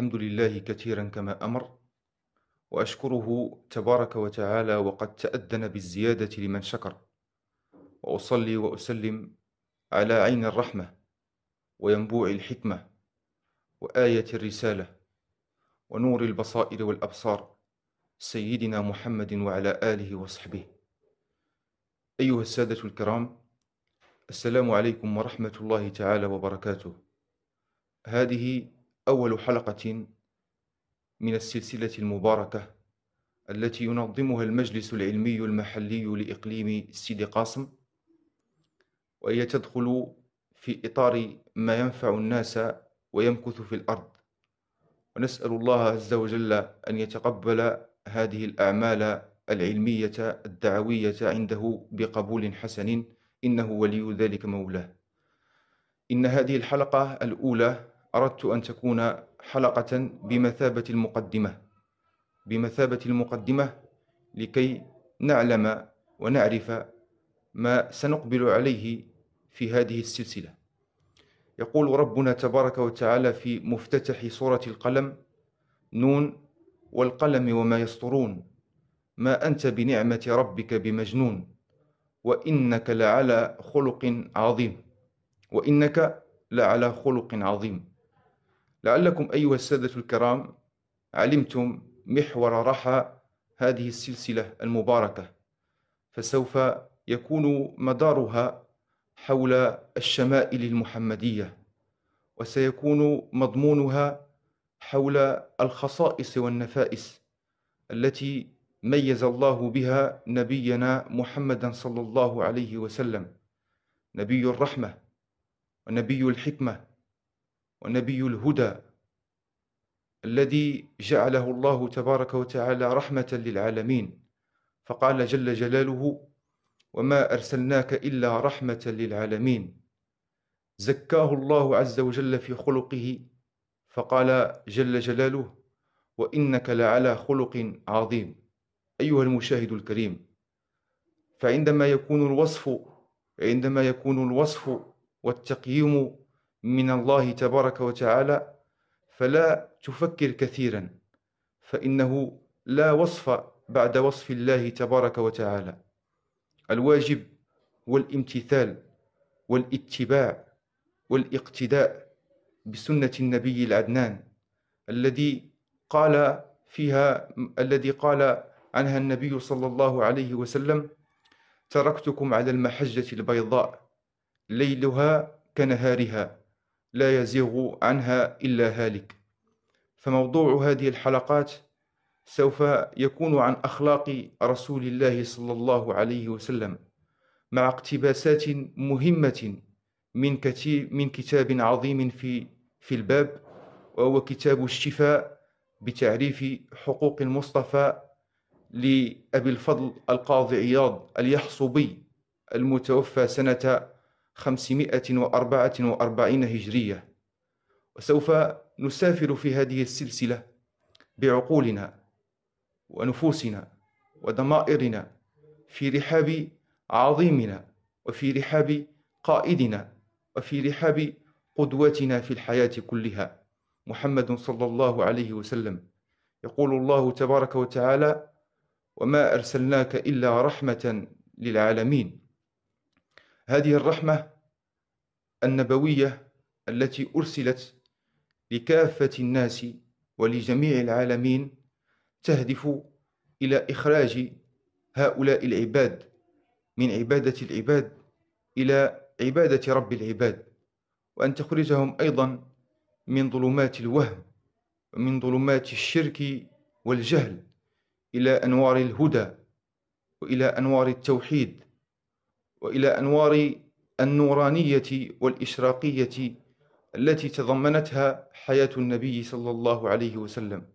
الحمد لله كثيرا كما أمر وأشكره تبارك وتعالى وقد تأذن بالزيادة لمن شكر وأصلي وأسلم على عين الرحمة وينبوع الحكمة وآية الرسالة ونور البصائر والأبصار سيدنا محمد وعلى آله وصحبه أيها السادة الكرام السلام عليكم ورحمة الله تعالى وبركاته هذه أول حلقة من السلسلة المباركة التي ينظمها المجلس العلمي المحلي لإقليم سيدي قاسم وهي تدخل في إطار ما ينفع الناس ويمكث في الأرض ونسأل الله عز وجل أن يتقبل هذه الأعمال العلمية الدعوية عنده بقبول حسن إنه ولي ذلك مولاه إن هذه الحلقة الأولى أردت أن تكون حلقة بمثابة المقدمة بمثابة المقدمة لكي نعلم ونعرف ما سنقبل عليه في هذه السلسلة يقول ربنا تبارك وتعالى في مفتتح سورة القلم نون والقلم وما يسطرون ما أنت بنعمة ربك بمجنون وإنك لعلى خلق عظيم وإنك لعلى خلق عظيم لعلكم أيها السادة الكرام علمتم محور رحى هذه السلسلة المباركة فسوف يكون مدارها حول الشمائل المحمدية وسيكون مضمونها حول الخصائص والنفائس التي ميز الله بها نبينا محمدا صلى الله عليه وسلم نبي الرحمة ونبي الحكمة ونبي الهدى الذي جعله الله تبارك وتعالى رحمة للعالمين فقال جل جلاله وما أرسلناك إلا رحمة للعالمين زكاه الله عز وجل في خلقه فقال جل جلاله وإنك لعلى خلق عظيم أيها المشاهد الكريم فعندما يكون الوصف عندما يكون الوصف والتقييم من الله تبارك وتعالى فلا تفكر كثيرا فإنه لا وصف بعد وصف الله تبارك وتعالى الواجب والامتثال والاتباع والاقتداء بسنة النبي العدنان الذي قال فيها الذي قال عنها النبي صلى الله عليه وسلم تركتكم على المحجة البيضاء ليلها كنهارها لا يزيغ عنها إلا هالك فموضوع هذه الحلقات سوف يكون عن أخلاق رسول الله صلى الله عليه وسلم مع اقتباسات مهمة من, كتاب, من كتاب عظيم في, في الباب وهو كتاب الشفاء بتعريف حقوق المصطفى لأبي الفضل القاضي عياض اليحصبي المتوفى سنة 544 هجرية وسوف نسافر في هذه السلسلة بعقولنا ونفوسنا وضمائرنا في رحاب عظيمنا وفي رحاب قائدنا وفي رحاب قدوتنا في الحياة كلها محمد صلى الله عليه وسلم يقول الله تبارك وتعالى وما أرسلناك إلا رحمة للعالمين هذه الرحمة النبوية التي أرسلت لكافة الناس ولجميع العالمين تهدف إلى إخراج هؤلاء العباد من عبادة العباد إلى عبادة رب العباد وأن تخرجهم أيضا من ظلمات الوهم ومن ظلمات الشرك والجهل إلى أنوار الهدى وإلى أنوار التوحيد والى انوار النورانيه والاشراقيه التي تضمنتها حياه النبي صلى الله عليه وسلم